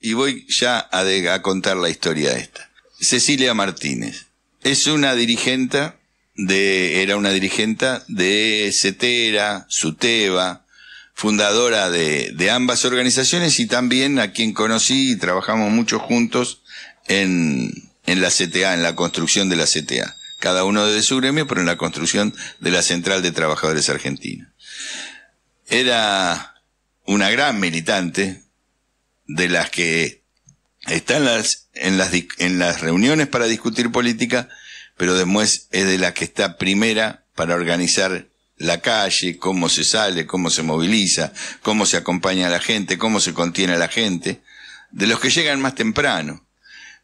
y voy ya a, contar la historia esta. Cecilia Martínez es una dirigenta de, era una dirigenta de CETERA, Suteva fundadora de, ambas organizaciones y también a quien conocí y trabajamos mucho juntos en, la CTA, en la construcción de la CTA. Cada uno de su gremio, pero en la construcción de la Central de Trabajadores Argentinos. Era una gran militante, de las que están las, en, las, en las reuniones para discutir política, pero después es de la que está primera para organizar la calle, cómo se sale, cómo se moviliza, cómo se acompaña a la gente, cómo se contiene a la gente, de los que llegan más temprano,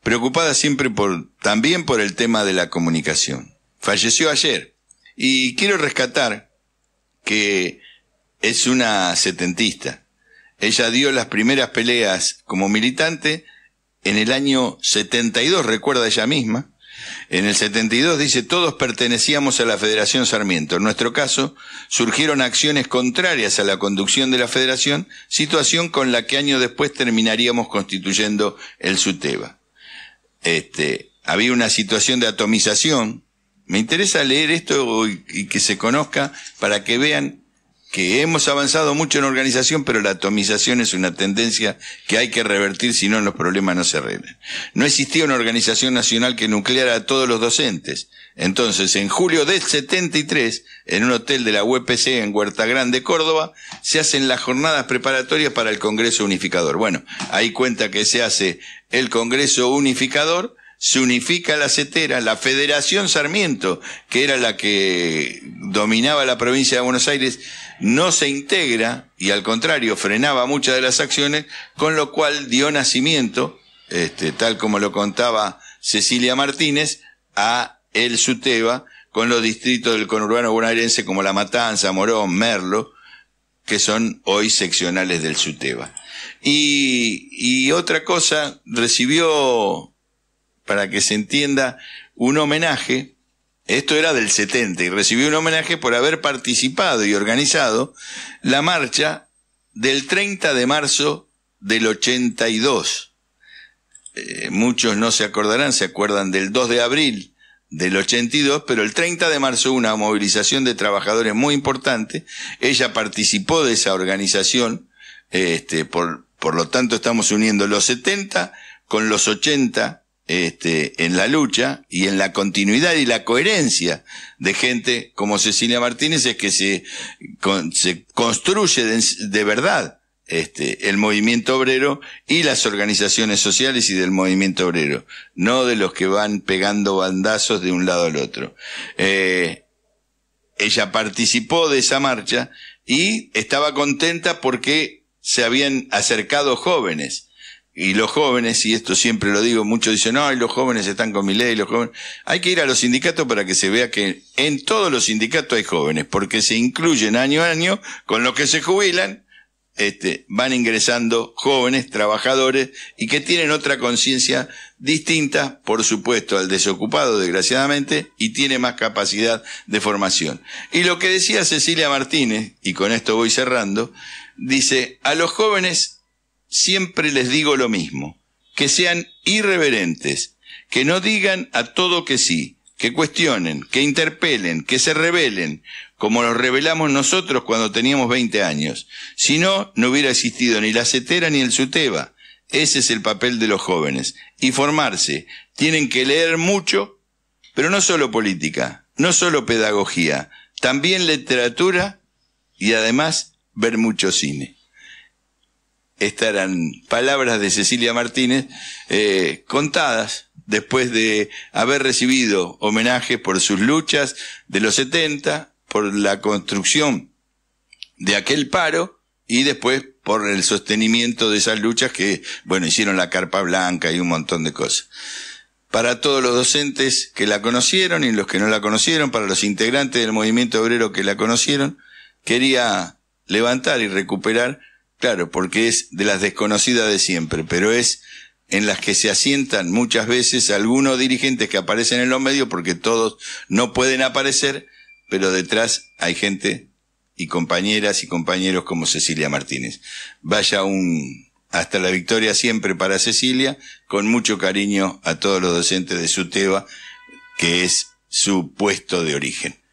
preocupada siempre por, también por el tema de la comunicación. Falleció ayer y quiero rescatar que es una setentista, ella dio las primeras peleas como militante en el año 72, recuerda ella misma. En el 72 dice, todos pertenecíamos a la Federación Sarmiento. En nuestro caso, surgieron acciones contrarias a la conducción de la Federación, situación con la que años después terminaríamos constituyendo el SUTEBA. Este, había una situación de atomización. Me interesa leer esto y que se conozca para que vean que hemos avanzado mucho en organización, pero la atomización es una tendencia que hay que revertir, si no los problemas no se arreglan. No existía una organización nacional que nucleara a todos los docentes. Entonces, en julio del 73, en un hotel de la UPC e en Huerta Grande, Córdoba, se hacen las jornadas preparatorias para el Congreso Unificador. Bueno, ahí cuenta que se hace el Congreso Unificador, se unifica la CETERA, la Federación Sarmiento, que era la que dominaba la provincia de Buenos Aires, no se integra y al contrario frenaba muchas de las acciones, con lo cual dio nacimiento, este, tal como lo contaba Cecilia Martínez, a el SUTEBA, con los distritos del conurbano bonaerense como La Matanza, Morón, Merlo, que son hoy seccionales del SUTEBA. y otra cosa, recibió para que se entienda, un homenaje, esto era del 70, y recibió un homenaje por haber participado y organizado la marcha del 30 de marzo del 82. Eh, muchos no se acordarán, se acuerdan del 2 de abril del 82, pero el 30 de marzo una movilización de trabajadores muy importante. Ella participó de esa organización, este, por, por lo tanto estamos uniendo los 70 con los 80 este, en la lucha y en la continuidad y la coherencia de gente como Cecilia Martínez es que se, construye de, verdad este, el movimiento obrero y las organizaciones sociales y del movimiento obrero, no de los que van pegando bandazos de un lado al otro. Eh, ella participó de esa marcha y estaba contenta porque se habían acercado jóvenes y los jóvenes, y esto siempre lo digo, muchos dicen, no, los jóvenes están con mi ley, los jóvenes. Hay que ir a los sindicatos para que se vea que en todos los sindicatos hay jóvenes, porque se incluyen año a año con los que se jubilan, este, van ingresando jóvenes, trabajadores, y que tienen otra conciencia distinta, por supuesto, al desocupado, desgraciadamente, y tiene más capacidad de formación. Y lo que decía Cecilia Martínez, y con esto voy cerrando, dice, a los jóvenes siempre les digo lo mismo, que sean irreverentes, que no digan a todo que sí, que cuestionen, que interpelen, que se rebelen, como los rebelamos nosotros cuando teníamos 20 años. Si no, no hubiera existido ni la CETERA ni el SUTEBA. Ese es el papel de los jóvenes. Y formarse. Tienen que leer mucho, pero no solo política, no solo pedagogía, también literatura y además ver mucho cine. Estas eran palabras de Cecilia Martínez eh, contadas después de haber recibido homenaje por sus luchas de los 70, por la construcción de aquel paro y después por el sostenimiento de esas luchas que, bueno, hicieron la carpa blanca y un montón de cosas. Para todos los docentes que la conocieron y los que no la conocieron, para los integrantes del movimiento obrero que la conocieron, quería levantar y recuperar Claro, porque es de las desconocidas de siempre, pero es en las que se asientan muchas veces algunos dirigentes que aparecen en los medios porque todos no pueden aparecer, pero detrás hay gente y compañeras y compañeros como Cecilia Martínez. Vaya un hasta la victoria siempre para Cecilia, con mucho cariño a todos los docentes de SUTEBA, que es su puesto de origen.